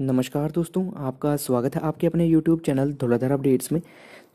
नमस्कार दोस्तों आपका स्वागत है आपके अपने YouTube चैनल धुलाधर अपडेट्स में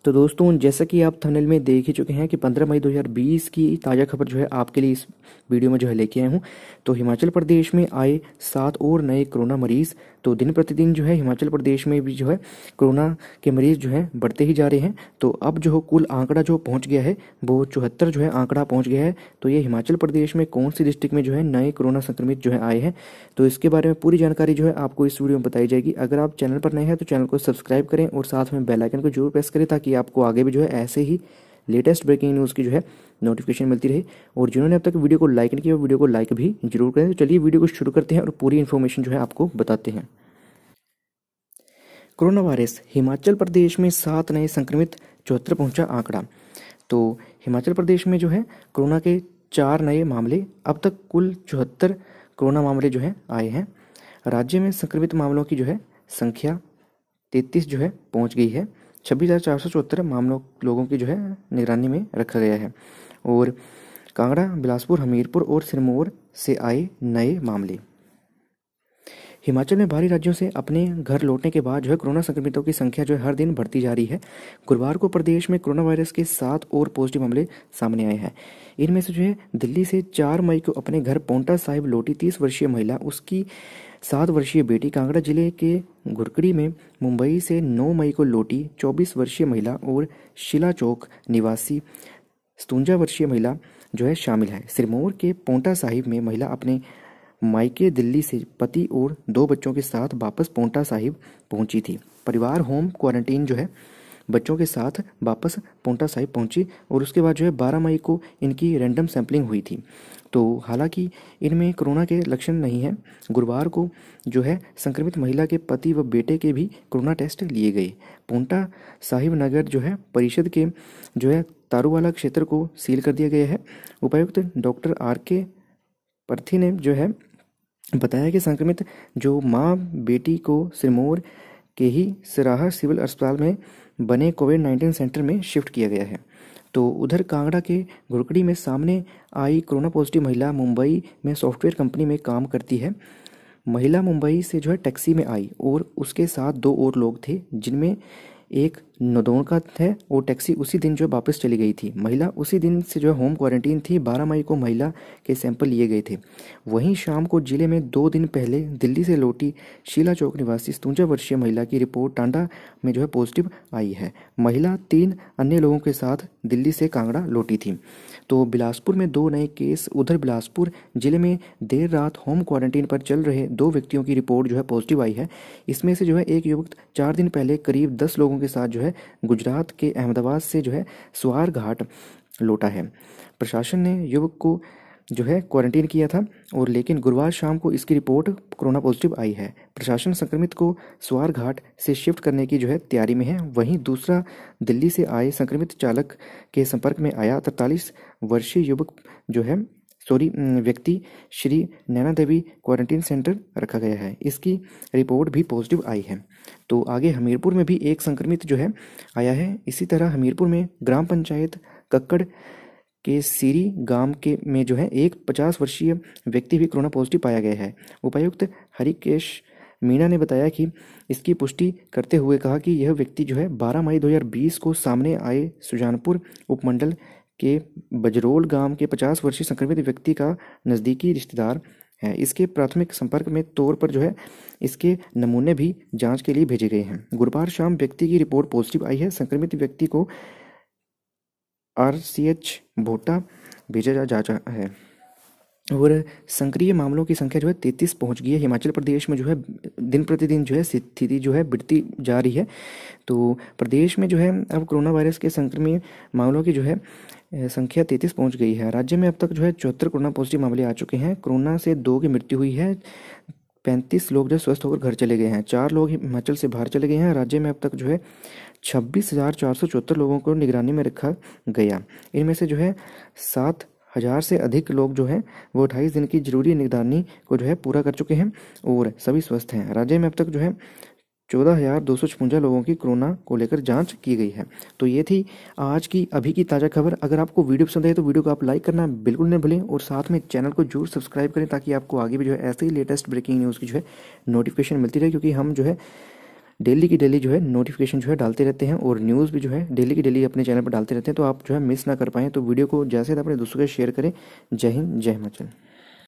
तो दोस्तों जैसा कि आप थंबनेल में देख ही चुके हैं कि 15 मई 2020 की ताज़ा खबर जो है आपके लिए इस वीडियो में जो है लेके आया हूँ तो हिमाचल प्रदेश में आए सात और नए कोरोना मरीज़ तो दिन प्रतिदिन जो है हिमाचल प्रदेश में भी जो है कोरोना के मरीज जो है बढ़ते ही जा रहे हैं तो अब जो कुल आंकड़ा जो पहुंच गया है वो चौहत्तर जो है आंकड़ा पहुंच गया है तो ये हिमाचल प्रदेश में कौन सी डिस्ट्रिक्ट में जो है नए कोरोना संक्रमित जो है आए हैं तो इसके बारे में पूरी जानकारी जो है आपको इस वीडियो में बताई जाएगी अगर आप चैनल पर नए हैं तो चैनल को सब्सक्राइब करें और साथ में बेलाइकन को जरूर प्रेस करें ताकि आपको आगे भी जो है ऐसे ही लेटेस्ट ब्रेकिंग न्यूज़ की जो है नोटिफिकेशन मिलती रही और जिन्होंने अब तक वीडियो को लाइक नहीं किया वीडियो को लाइक भी जरूर करें तो चलिए वीडियो को शुरू करते हैं और पूरी इन्फॉर्मेशन जो है आपको बताते हैं कोरोना वायरस हिमाचल प्रदेश में सात नए संक्रमित चौहत्तर पहुंचा आंकड़ा तो हिमाचल प्रदेश में जो है कोरोना के चार नए मामले अब तक कुल चौहत्तर कोरोना मामले जो है आए हैं राज्य में संक्रमित मामलों की जो है संख्या तैतीस जो है पहुंच गई है छब्बीस हज़ार चार सौ चौहत्तर मामलों लोगों की जो है निगरानी में रखा गया है और कांगड़ा बिलासपुर हमीरपुर और सिरमौर से आए नए मामले हिमाचल में बाहरी राज्यों से अपने घर लौटने के बाद जो है कोरोना संक्रमितों की संख्या जो है हर दिन बढ़ती जा रही है गुरुवार को प्रदेश में कोरोना वायरस के सात और पॉजिटिव मामले सामने आए हैं इनमें से जो है दिल्ली से चार मई को अपने घर पोंटा साहिब लौटी तीस वर्षीय महिला उसकी सात वर्षीय बेटी कांगड़ा जिले के घुरकड़ी में मुंबई से 9 मई को लौटी 24 वर्षीय महिला और शिला चौक निवासी सतुंजा वर्षीय महिला जो है शामिल है सिरमौर के पोंटा साहिब में महिला अपने मायके दिल्ली से पति और दो बच्चों के साथ वापस पोंटा साहिब पहुंची थी परिवार होम क्वारंटीन जो है बच्चों के साथ वापस पोंटा साहिब पहुंची और उसके बाद जो है बारह मई को इनकी रैंडम सैम्पलिंग हुई थी तो हालांकि इनमें कोरोना के लक्षण नहीं हैं गुरुवार को जो है संक्रमित महिला के पति व बेटे के भी कोरोना टेस्ट लिए गए पोंटा साहिब नगर जो है परिषद के जो है तारूवाला क्षेत्र को सील कर दिया गया है उपायुक्त डॉक्टर आर के पर्थी ने जो है बताया कि संक्रमित जो माँ बेटी को सिरमौर के ही सराहा सिविल अस्पताल में बने कोविड नाइन्टीन सेंटर में शिफ्ट किया गया है तो उधर कांगड़ा के घुड़कड़ी में सामने आई कोरोना पॉजिटिव महिला मुंबई में सॉफ्टवेयर कंपनी में काम करती है महिला मुंबई से जो है टैक्सी में आई और उसके साथ दो और लोग थे जिनमें एक नदौड़ है वो टैक्सी उसी दिन जो वापस चली गई थी महिला उसी दिन से जो है होम क्वारंटीन थी 12 मई को महिला के सैंपल लिए गए थे वहीं शाम को जिले में दो दिन पहले दिल्ली से लौटी शीला चौक निवासी सतुंजा वर्षीय महिला की रिपोर्ट टांडा में जो है पॉजिटिव आई है महिला तीन अन्य लोगों के साथ दिल्ली से कांगड़ा लौटी थी तो बिलासपुर में दो नए केस उधर बिलासपुर जिले में देर रात होम क्वारंटीन पर चल रहे दो व्यक्तियों की रिपोर्ट जो है पॉजिटिव आई है इसमें से जो है एक युवक चार दिन पहले करीब दस लोगों के साथ जो है है गुजरात के अहमदाबाद से जो है सुहार घाट लौटा है प्रशासन ने युवक को जो है क्वारंटीन किया था और लेकिन गुरुवार शाम को इसकी रिपोर्ट कोरोना पॉजिटिव आई है प्रशासन संक्रमित को स्वार घाट से शिफ्ट करने की जो है तैयारी में है वहीं दूसरा दिल्ली से आए संक्रमित चालक के संपर्क में आया तैतालीस वर्षीय युवक जो है सॉरी व्यक्ति श्री नैना देवी क्वारंटीन सेंटर रखा गया है इसकी रिपोर्ट भी पॉजिटिव आई है तो आगे हमीरपुर में भी एक संक्रमित जो है आया है इसी तरह हमीरपुर में ग्राम पंचायत कक्कड़ के सीरी गांव के में जो है एक पचास वर्षीय व्यक्ति भी कोरोना पॉजिटिव पाया गया है उपायुक्त हरिकेश मीणा ने बताया कि इसकी पुष्टि करते हुए कहा कि यह व्यक्ति जो है 12 मई 2020 को सामने आए सुजानपुर उपमंडल के बजरोल गांव के पचास वर्षीय संक्रमित व्यक्ति का नज़दीकी रिश्तेदार है इसके प्राथमिक संपर्क में तौर पर जो है इसके नमूने भी जांच के लिए भेजे गए हैं गुरुवार शाम व्यक्ति की रिपोर्ट पॉजिटिव आई है संक्रमित व्यक्ति को आर सी एच भोटा भेजा जा जा है और सक्रिय मामलों की संख्या जो है तैंतीस पहुंच गई है हिमाचल प्रदेश में जो है दिन प्रतिदिन जो है स्थिति जो है बढ़ती जा रही है तो प्रदेश में जो है अब कोरोना वायरस के संक्रमित मामलों की जो है संख्या तैंतीस पहुंच गई है राज्य में अब तक जो है चौहत्तर कोरोना पॉजिटिव मामले आ चुके हैं कोरोना से दो की मृत्यु हुई है पैंतीस लोग जो स्वस्थ होकर घर चले गए हैं चार लोग हिमाचल से बाहर चले गए हैं राज्य में अब तक जो है छब्बीस हज़ार चार सौ चौहत्तर लोगों को निगरानी में रखा गया इनमें से जो है सात हज़ार से अधिक लोग जो है वो अट्ठाईस दिन की जरूरी निगरानी को जो है पूरा कर चुके हैं और सभी स्वस्थ हैं राज्य में अब तक जो है चौदह हजार दो सौ छपुंजा लोगों की कोरोना को लेकर जांच की गई है तो ये थी आज की अभी की ताज़ा खबर अगर आपको वीडियो पसंद है तो वीडियो को आप लाइक करना बिल्कुल नहीं भूलें और साथ में चैनल को जरूर सब्सक्राइब करें ताकि आपको आगे भी जो है ऐसे ही लेटेस्ट ब्रेकिंग न्यूज़ की जो है नोटिफिकेशन मिलती रहे क्योंकि हम जो है डेली की डेली जो है नोटिफिकेशन जो है डालते रहते हैं और न्यूज़ भी जो है डेली की डेली अपने चैनल पर डालते रहते हैं तो आप जो है मिस ना कर पाएँ तो वीडियो को जैसे अपने दोस्तों के शेयर करें जय हिंद जय हिमाचल